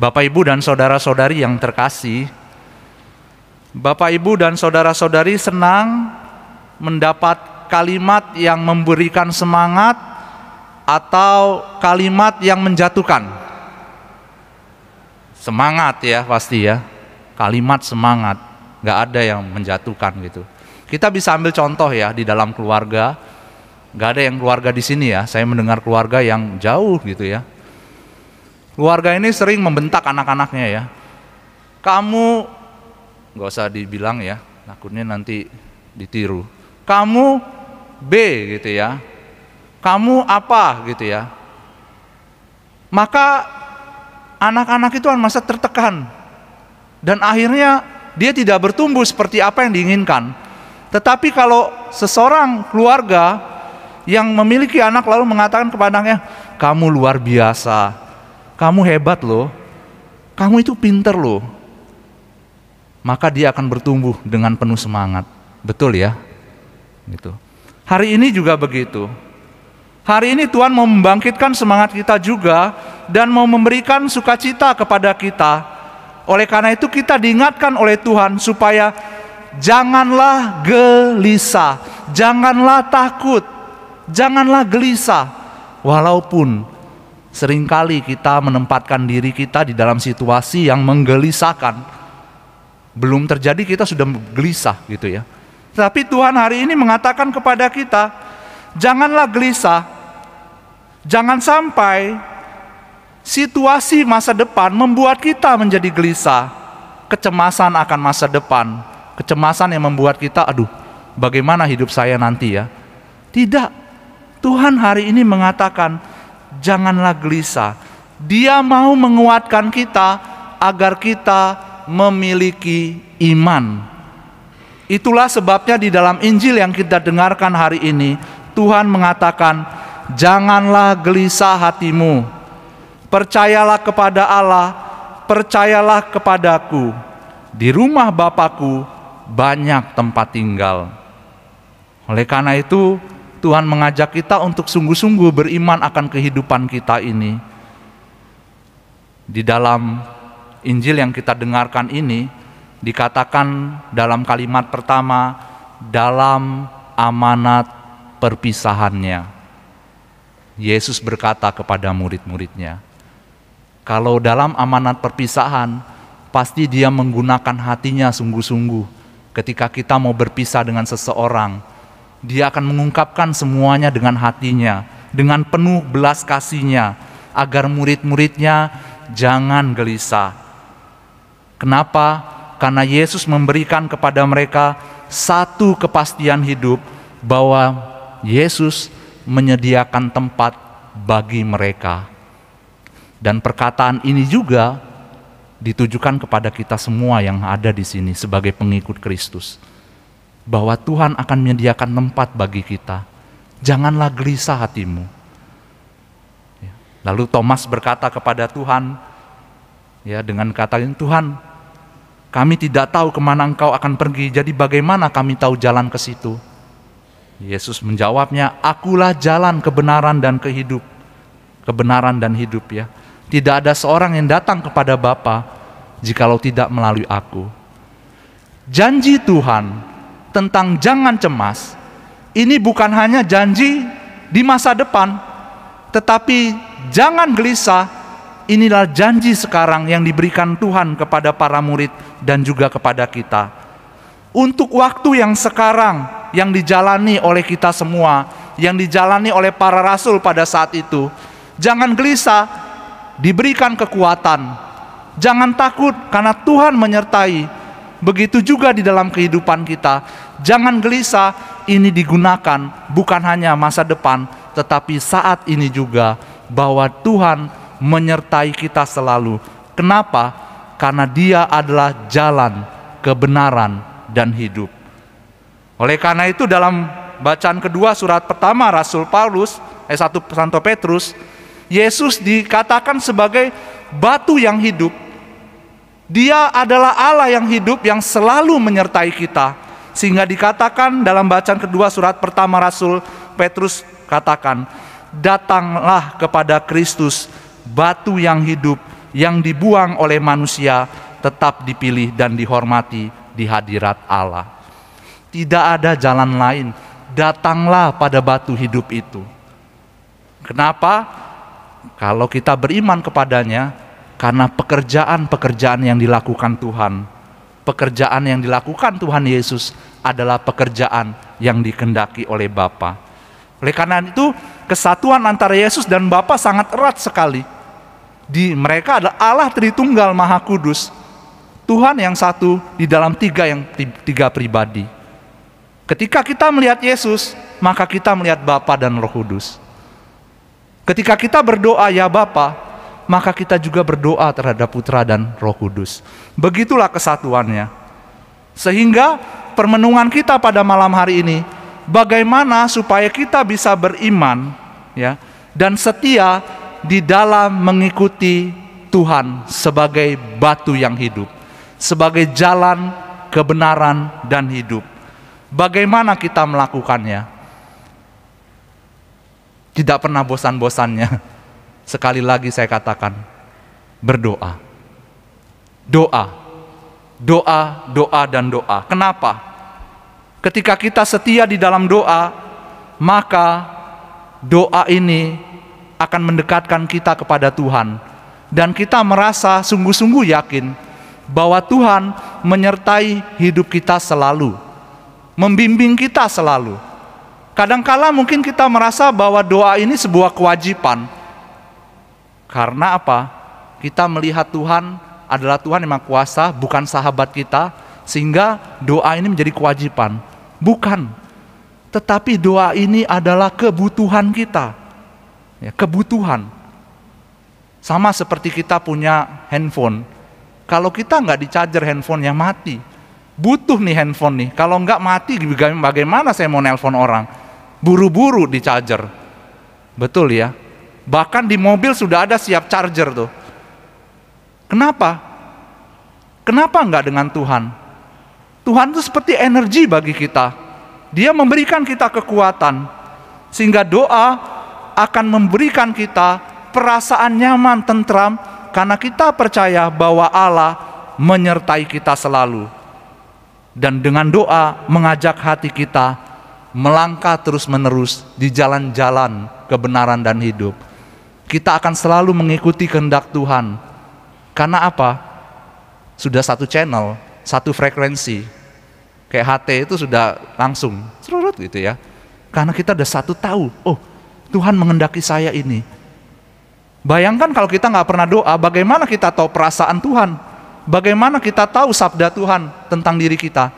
Bapak Ibu dan saudara-saudari yang terkasih, Bapak Ibu dan saudara-saudari senang mendapat kalimat yang memberikan semangat atau kalimat yang menjatuhkan. Semangat ya pasti ya. Kalimat semangat, nggak ada yang menjatuhkan gitu. Kita bisa ambil contoh ya di dalam keluarga. Nggak ada yang keluarga di sini ya. Saya mendengar keluarga yang jauh gitu ya Keluarga ini sering membentak anak-anaknya ya. Kamu nggak usah dibilang ya, takutnya nanti ditiru. Kamu B gitu ya. Kamu apa gitu ya. Maka anak-anak itu masa tertekan dan akhirnya dia tidak bertumbuh seperti apa yang diinginkan. Tetapi kalau seseorang keluarga yang memiliki anak lalu mengatakan kepadanya, "Kamu luar biasa, kamu hebat loh, kamu itu pinter loh. Maka dia akan bertumbuh dengan penuh semangat. Betul ya? Gitu. Hari ini juga begitu. Hari ini Tuhan mau membangkitkan semangat kita juga dan mau memberikan sukacita kepada kita. Oleh karena itu kita diingatkan oleh Tuhan supaya janganlah gelisah, janganlah takut, janganlah gelisah walaupun Seringkali kita menempatkan diri kita di dalam situasi yang menggelisahkan. Belum terjadi kita sudah gelisah gitu ya. Tapi Tuhan hari ini mengatakan kepada kita, janganlah gelisah. Jangan sampai situasi masa depan membuat kita menjadi gelisah. Kecemasan akan masa depan, kecemasan yang membuat kita aduh, bagaimana hidup saya nanti ya? Tidak. Tuhan hari ini mengatakan, janganlah gelisah. Dia mau menguatkan kita agar kita memiliki iman. Itulah sebabnya di dalam Injil yang kita dengarkan hari ini, Tuhan mengatakan, "Janganlah gelisah hatimu. Percayalah kepada Allah, percayalah kepadaku. Di rumah Bapakku banyak tempat tinggal." Oleh karena itu, Tuhan mengajak kita untuk sungguh-sungguh beriman akan kehidupan kita ini. Di dalam Injil yang kita dengarkan ini dikatakan dalam kalimat pertama dalam amanat perpisahannya. Yesus berkata kepada murid-muridnya, "Kalau dalam amanat perpisahan, pasti dia menggunakan hatinya sungguh-sungguh ketika kita mau berpisah dengan seseorang." Dia akan mengungkapkan semuanya dengan hatinya, dengan penuh belas kasihnya, agar murid-muridnya jangan gelisah. Kenapa? Karena Yesus memberikan kepada mereka satu kepastian hidup bahwa Yesus menyediakan tempat bagi mereka. Dan perkataan ini juga ditujukan kepada kita semua yang ada di sini sebagai pengikut Kristus bahwa Tuhan akan menyediakan tempat bagi kita. Janganlah gelisah hatimu. Ya. Lalu Thomas berkata kepada Tuhan, ya dengan kata Tuhan, kami tidak tahu kemana engkau akan pergi, jadi bagaimana kami tahu jalan ke situ? Yesus menjawabnya, akulah jalan kebenaran dan kehidup, kebenaran dan hidup ya. Tidak ada seorang yang datang kepada Bapa jikalau tidak melalui aku. Janji Tuhan tentang jangan cemas ini bukan hanya janji di masa depan, tetapi jangan gelisah. Inilah janji sekarang yang diberikan Tuhan kepada para murid dan juga kepada kita. Untuk waktu yang sekarang yang dijalani oleh kita semua, yang dijalani oleh para rasul pada saat itu, jangan gelisah, diberikan kekuatan. Jangan takut karena Tuhan menyertai Begitu juga di dalam kehidupan kita. Jangan gelisah, ini digunakan bukan hanya masa depan, tetapi saat ini juga bahwa Tuhan menyertai kita selalu. Kenapa? Karena Dia adalah jalan, kebenaran, dan hidup. Oleh karena itu dalam bacaan kedua surat pertama Rasul Paulus, eh satu Santo Petrus, Yesus dikatakan sebagai batu yang hidup dia adalah Allah yang hidup yang selalu menyertai kita. Sehingga dikatakan dalam bacaan kedua surat pertama Rasul Petrus katakan, "Datanglah kepada Kristus, batu yang hidup yang dibuang oleh manusia, tetap dipilih dan dihormati di hadirat Allah." Tidak ada jalan lain. Datanglah pada batu hidup itu. Kenapa? Kalau kita beriman kepadanya, karena pekerjaan-pekerjaan yang dilakukan Tuhan, pekerjaan yang dilakukan Tuhan Yesus adalah pekerjaan yang dikendaki oleh Bapa. Oleh karena itu, kesatuan antara Yesus dan Bapa sangat erat sekali. Di mereka ada Allah Tritunggal Maha Kudus, Tuhan yang satu di dalam tiga yang tiga pribadi. Ketika kita melihat Yesus, maka kita melihat Bapa dan Roh Kudus. Ketika kita berdoa, "Ya Bapa, maka kita juga berdoa terhadap Putra dan Roh Kudus. Begitulah kesatuannya. Sehingga permenungan kita pada malam hari ini, bagaimana supaya kita bisa beriman ya dan setia di dalam mengikuti Tuhan sebagai batu yang hidup, sebagai jalan kebenaran dan hidup. Bagaimana kita melakukannya? Tidak pernah bosan-bosannya Sekali lagi saya katakan, berdoa. Doa. Doa, doa, dan doa. Kenapa? Ketika kita setia di dalam doa, maka doa ini akan mendekatkan kita kepada Tuhan. Dan kita merasa sungguh-sungguh yakin bahwa Tuhan menyertai hidup kita selalu, membimbing kita selalu. Kadangkala mungkin kita merasa bahwa doa ini sebuah kewajiban, karena apa? Kita melihat Tuhan adalah Tuhan yang Kuasa, bukan sahabat kita, sehingga doa ini menjadi kewajiban. Bukan. Tetapi doa ini adalah kebutuhan kita. Ya, kebutuhan. Sama seperti kita punya handphone. Kalau kita nggak charger handphone yang mati. Butuh nih handphone nih. Kalau nggak mati bagaimana saya mau nelpon orang? Buru-buru charger. Betul ya? Bahkan di mobil sudah ada siap charger tuh. Kenapa? Kenapa enggak dengan Tuhan? Tuhan itu seperti energi bagi kita. Dia memberikan kita kekuatan. Sehingga doa akan memberikan kita perasaan nyaman, tentram. Karena kita percaya bahwa Allah menyertai kita selalu. Dan dengan doa mengajak hati kita melangkah terus-menerus di jalan-jalan kebenaran dan hidup. Kita akan selalu mengikuti kehendak Tuhan. Karena apa? Sudah satu channel, satu frekuensi. Kayak HT itu sudah langsung, serut gitu ya. Karena kita ada satu tahu, oh Tuhan mengendaki saya ini. Bayangkan kalau kita nggak pernah doa, bagaimana kita tahu perasaan Tuhan? Bagaimana kita tahu sabda Tuhan tentang diri kita?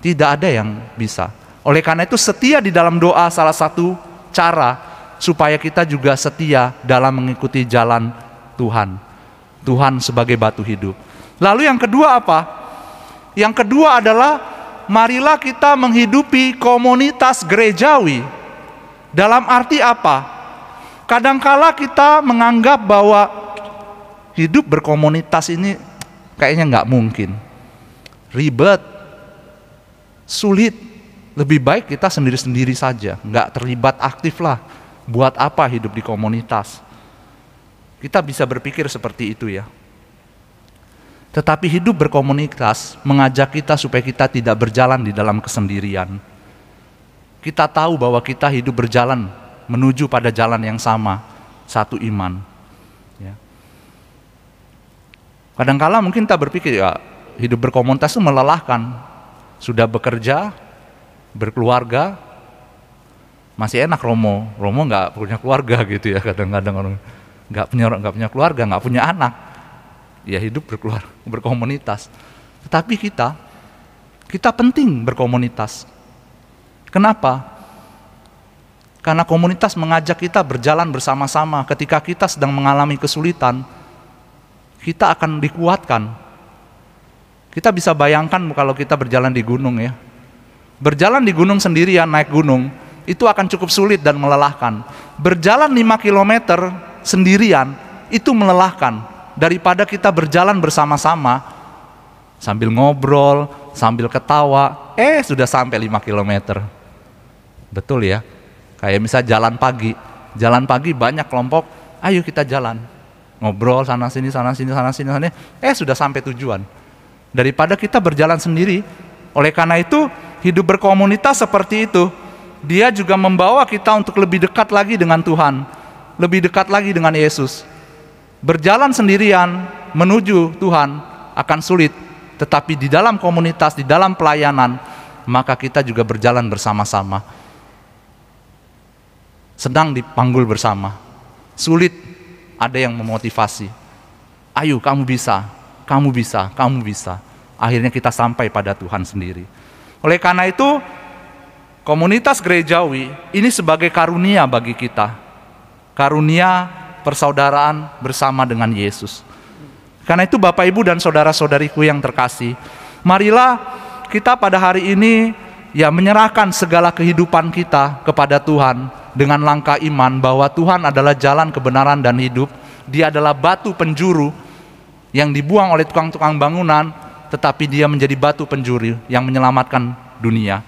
Tidak ada yang bisa. Oleh karena itu setia di dalam doa salah satu cara supaya kita juga setia dalam mengikuti jalan Tuhan. Tuhan sebagai batu hidup. Lalu yang kedua apa? Yang kedua adalah marilah kita menghidupi komunitas gerejawi. Dalam arti apa? Kadangkala kita menganggap bahwa hidup berkomunitas ini kayaknya nggak mungkin. Ribet, sulit, lebih baik kita sendiri-sendiri saja, nggak terlibat aktif lah Buat apa hidup di komunitas? Kita bisa berpikir seperti itu ya. Tetapi hidup berkomunitas mengajak kita supaya kita tidak berjalan di dalam kesendirian. Kita tahu bahwa kita hidup berjalan menuju pada jalan yang sama, satu iman. Ya. Kadangkala mungkin kita berpikir ya hidup berkomunitas itu melelahkan. Sudah bekerja, berkeluarga, masih enak Romo Romo nggak punya keluarga gitu ya kadang-kadang orang nggak punya nggak punya keluarga nggak punya anak ya hidup berkeluar berkomunitas tetapi kita kita penting berkomunitas kenapa karena komunitas mengajak kita berjalan bersama-sama ketika kita sedang mengalami kesulitan kita akan dikuatkan kita bisa bayangkan kalau kita berjalan di gunung ya berjalan di gunung sendirian naik gunung itu akan cukup sulit dan melelahkan. Berjalan 5 km sendirian itu melelahkan daripada kita berjalan bersama-sama sambil ngobrol, sambil ketawa, eh sudah sampai 5 km. Betul ya? Kayak misal jalan pagi. Jalan pagi banyak kelompok, ayo kita jalan. Ngobrol sana sini sana sini sana sini sana. Eh sudah sampai tujuan. Daripada kita berjalan sendiri. Oleh karena itu hidup berkomunitas seperti itu dia juga membawa kita untuk lebih dekat lagi dengan Tuhan, lebih dekat lagi dengan Yesus. Berjalan sendirian menuju Tuhan akan sulit, tetapi di dalam komunitas, di dalam pelayanan, maka kita juga berjalan bersama-sama. Sedang dipanggul bersama. Sulit ada yang memotivasi. Ayo kamu bisa, kamu bisa, kamu bisa. Akhirnya kita sampai pada Tuhan sendiri. Oleh karena itu, Komunitas gerejawi ini sebagai karunia bagi kita. Karunia persaudaraan bersama dengan Yesus. Karena itu Bapak Ibu dan saudara-saudariku yang terkasih, marilah kita pada hari ini ya menyerahkan segala kehidupan kita kepada Tuhan dengan langkah iman bahwa Tuhan adalah jalan kebenaran dan hidup. Dia adalah batu penjuru yang dibuang oleh tukang-tukang bangunan, tetapi dia menjadi batu penjuru yang menyelamatkan dunia.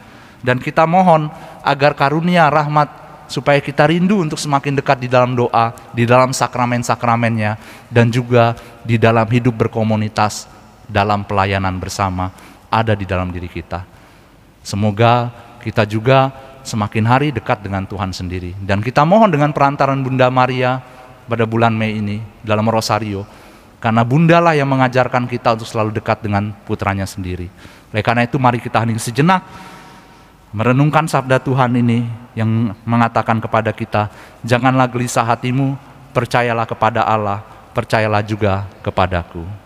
Dan kita mohon agar karunia rahmat supaya kita rindu untuk semakin dekat di dalam doa, di dalam sakramen-sakramennya, dan juga di dalam hidup berkomunitas, dalam pelayanan bersama, ada di dalam diri kita. Semoga kita juga semakin hari dekat dengan Tuhan sendiri. Dan kita mohon dengan perantaran Bunda Maria pada bulan Mei ini, dalam Rosario, karena Bunda lah yang mengajarkan kita untuk selalu dekat dengan putranya sendiri. Oleh karena itu mari kita hening sejenak, merenungkan sabda Tuhan ini yang mengatakan kepada kita, janganlah gelisah hatimu, percayalah kepada Allah, percayalah juga kepadaku.